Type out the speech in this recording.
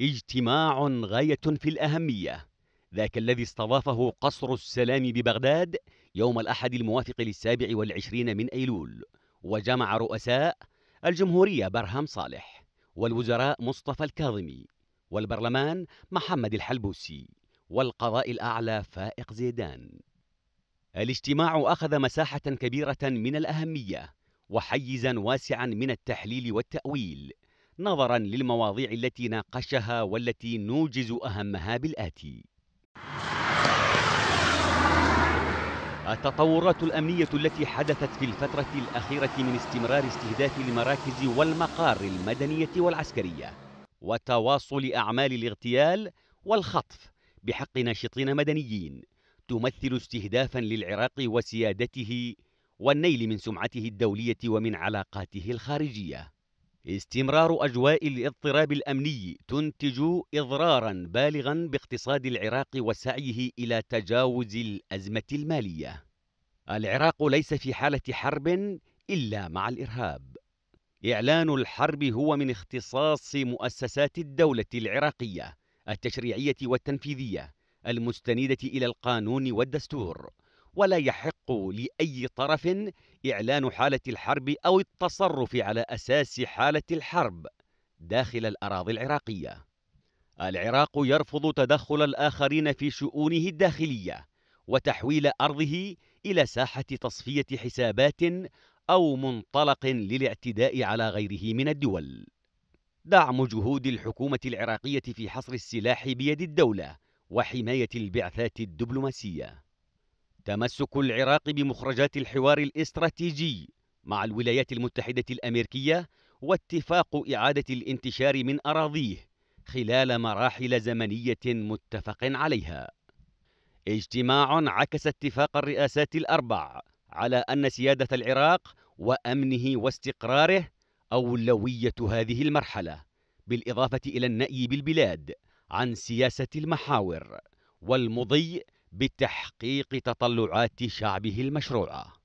اجتماع غاية في الأهمية ذاك الذي استضافه قصر السلام ببغداد يوم الأحد الموافق للسابع والعشرين من أيلول وجمع رؤساء الجمهورية برهم صالح والوزراء مصطفى الكاظمي والبرلمان محمد الحلبوسي والقضاء الأعلى فائق زيدان الاجتماع أخذ مساحة كبيرة من الأهمية وحيزا واسعا من التحليل والتأويل نظرا للمواضيع التي ناقشها والتي نوجز أهمها بالآتي التطورات الأمنية التي حدثت في الفترة الأخيرة من استمرار استهداف المراكز والمقار المدنية والعسكرية وتواصل أعمال الاغتيال والخطف بحق ناشطين مدنيين تمثل استهدافا للعراق وسيادته والنيل من سمعته الدولية ومن علاقاته الخارجية استمرار أجواء الاضطراب الأمني تنتج إضرارا بالغا باقتصاد العراق وسعيه إلى تجاوز الأزمة المالية العراق ليس في حالة حرب إلا مع الإرهاب إعلان الحرب هو من اختصاص مؤسسات الدولة العراقية التشريعية والتنفيذية المستندة إلى القانون والدستور ولا يحق لاي طرف اعلان حاله الحرب او التصرف على اساس حاله الحرب داخل الاراضي العراقيه العراق يرفض تدخل الاخرين في شؤونه الداخليه وتحويل ارضه الى ساحه تصفيه حسابات او منطلق للاعتداء على غيره من الدول دعم جهود الحكومه العراقيه في حصر السلاح بيد الدوله وحمايه البعثات الدبلوماسيه تمسك العراق بمخرجات الحوار الاستراتيجي مع الولايات المتحدة الأمريكية واتفاق إعادة الانتشار من أراضيه خلال مراحل زمنية متفق عليها اجتماع عكس اتفاق الرئاسات الأربع على أن سيادة العراق وأمنه واستقراره أولوية هذه المرحلة بالإضافة إلى النأي بالبلاد عن سياسة المحاور والمضي بتحقيق تطلعات شعبه المشروعه